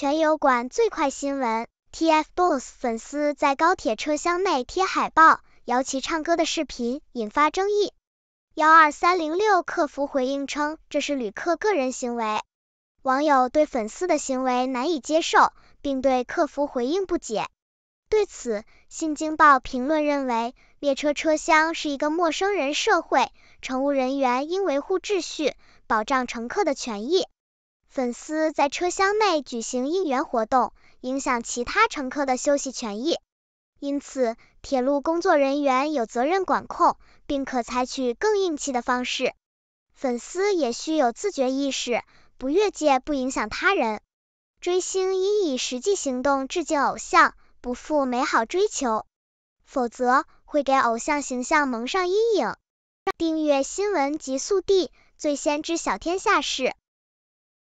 全友馆最快新闻：TFBOYS 粉丝在高铁车厢内贴海报、摇旗唱歌的视频引发争议。幺二三零六客服回应称这是旅客个人行为。网友对粉丝的行为难以接受，并对客服回应不解。对此，新京报评论认为，列车车厢是一个陌生人社会，乘务人员应维护秩序，保障乘客的权益。粉丝在车厢内举行应援活动，影响其他乘客的休息权益，因此铁路工作人员有责任管控，并可采取更硬气的方式。粉丝也需有自觉意识，不越界，不影响他人。追星应以实际行动致敬偶像，不负美好追求，否则会给偶像形象蒙上阴影。订阅新闻极速递，最先知晓天下事。